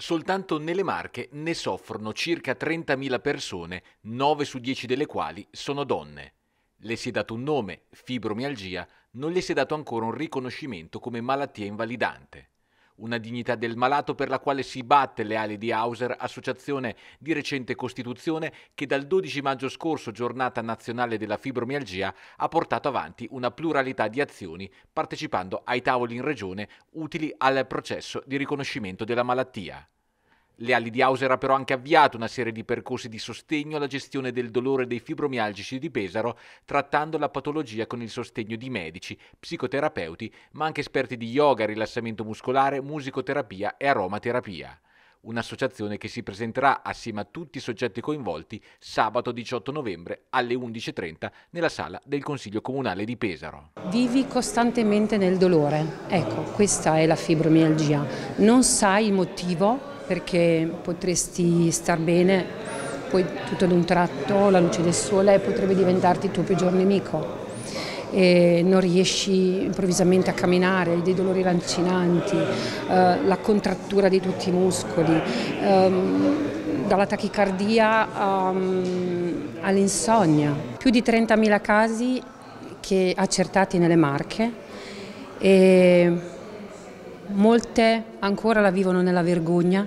Soltanto nelle Marche ne soffrono circa 30.000 persone, 9 su 10 delle quali sono donne. Le si è dato un nome, fibromialgia, non le si è dato ancora un riconoscimento come malattia invalidante una dignità del malato per la quale si batte le ali di Hauser, associazione di recente costituzione che dal 12 maggio scorso, giornata nazionale della fibromialgia, ha portato avanti una pluralità di azioni partecipando ai tavoli in regione utili al processo di riconoscimento della malattia. Le ali di Hauser ha però anche avviato una serie di percorsi di sostegno alla gestione del dolore dei fibromialgici di Pesaro, trattando la patologia con il sostegno di medici, psicoterapeuti, ma anche esperti di yoga, rilassamento muscolare, musicoterapia e aromaterapia. Un'associazione che si presenterà assieme a tutti i soggetti coinvolti sabato 18 novembre alle 11.30 nella sala del Consiglio Comunale di Pesaro. Vivi costantemente nel dolore, ecco, questa è la fibromialgia. Non sai il motivo perché potresti star bene, poi tutto ad un tratto la luce del sole potrebbe diventarti il tuo peggior nemico e non riesci improvvisamente a camminare, hai dei dolori lancinanti, eh, la contrattura di tutti i muscoli, ehm, dalla tachicardia um, all'insonnia. Più di 30.000 casi che accertati nelle Marche e molte ancora la vivono nella vergogna,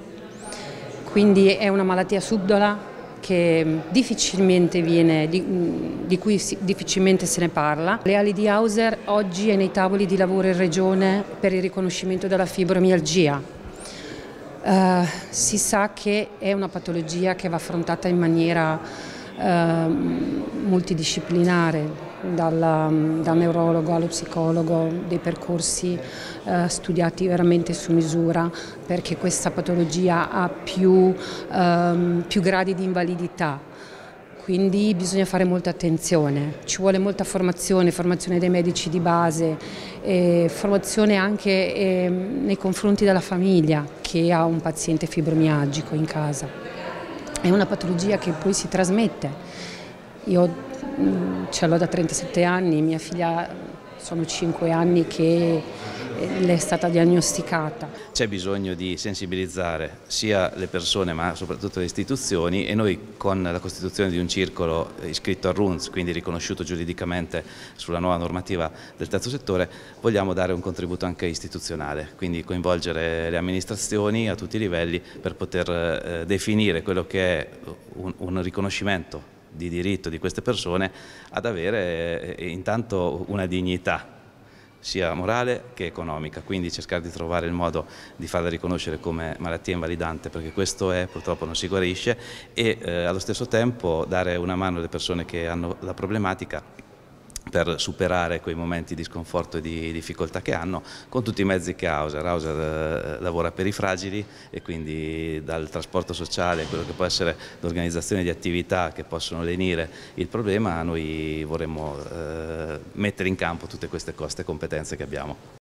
quindi è una malattia subdola che difficilmente viene, di, mm, di cui si, difficilmente se ne parla. Le ali di Hauser oggi è nei tavoli di lavoro in regione per il riconoscimento della fibromialgia. Uh, si sa che è una patologia che va affrontata in maniera uh, multidisciplinare, dalla, mm, dal neurologo allo psicologo, dei percorsi eh, studiati veramente su misura perché questa patologia ha più, ehm, più gradi di invalidità quindi bisogna fare molta attenzione, ci vuole molta formazione, formazione dei medici di base, formazione anche ehm, nei confronti della famiglia che ha un paziente fibromialgico in casa. È una patologia che poi si trasmette. Io Mm, ce l'ho da 37 anni, mia figlia sono 5 anni che eh, le è stata diagnosticata. C'è bisogno di sensibilizzare sia le persone ma soprattutto le istituzioni e noi con la costituzione di un circolo eh, iscritto a RUNS, quindi riconosciuto giuridicamente sulla nuova normativa del terzo settore, vogliamo dare un contributo anche istituzionale, quindi coinvolgere le amministrazioni a tutti i livelli per poter eh, definire quello che è un riconoscimento di diritto di queste persone ad avere eh, intanto una dignità sia morale che economica, quindi cercare di trovare il modo di farla riconoscere come malattia invalidante perché questo è, purtroppo non si guarisce e eh, allo stesso tempo dare una mano alle persone che hanno la problematica per superare quei momenti di sconforto e di difficoltà che hanno con tutti i mezzi che ha Hauser. Eh, Hauser lavora per i fragili e quindi dal trasporto sociale, quello che può essere l'organizzazione di attività che possono lenire il problema, noi vorremmo eh, mettere in campo tutte queste coste e competenze che abbiamo.